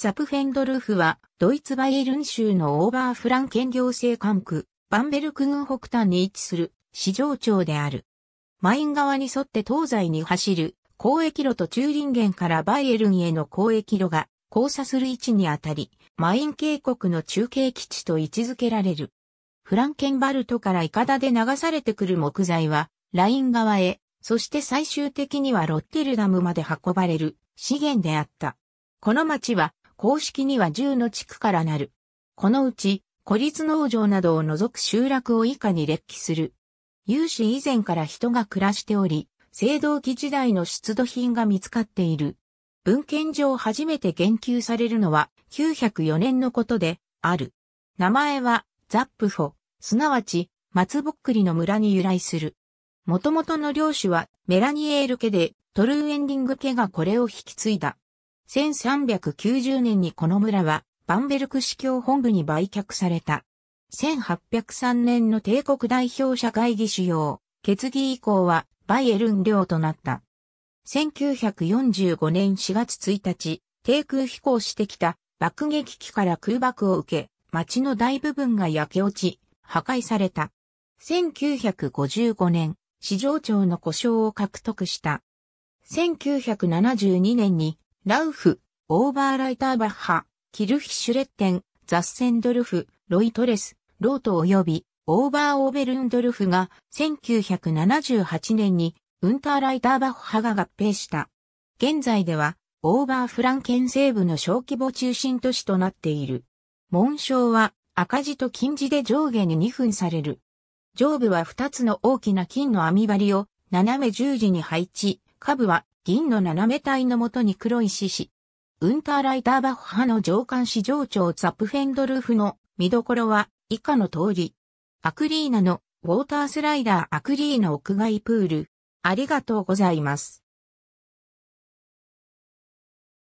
ザプフェンドルフは、ドイツバイエルン州のオーバーフランケン行政管区、バンベルク郡北端に位置する市場町である。マイン川に沿って東西に走る交易路と中林源からバイエルンへの交易路が交差する位置にあたり、マイン渓谷の中継基地と位置づけられる。フランケンバルトからイカダで流されてくる木材は、ライン川へ、そして最終的にはロッテルダムまで運ばれる資源であった。この町は公式には10の地区からなる。このうち、孤立農場などを除く集落を以下に列記する。有志以前から人が暮らしており、青銅器時代の出土品が見つかっている。文献上初めて言及されるのは904年のことである。名前はザップフォ、すなわち松ぼっくりの村に由来する。元々の領主はメラニエール家でトルーエンディング家がこれを引き継いだ。1390年にこの村はバンベルク市教本部に売却された。1803年の帝国代表者会議主要、決議以降はバイエルン領となった。1945年4月1日、低空飛行してきた爆撃機から空爆を受け、町の大部分が焼け落ち、破壊された。1955年、市場長の故障を獲得した。1972年にラウフ、オーバーライターバッハ、キルヒシュレッテン、ザッセンドルフ、ロイトレス、ロート及び、オーバーオーベルンドルフが1978年にウンターライターバッハが合併した。現在ではオーバーフランケン西部の小規模中心都市となっている。紋章は赤字と金字で上下に2分される。上部は2つの大きな金の網張りを斜め十字に配置、下部は銀の斜め体のもとに黒い獅子。ウンターライターバッハの上官市場長ザプフェンドルフの見どころは以下の通り。アクリーナのウォータースライダーアクリーナ屋外プール。ありがとうございます。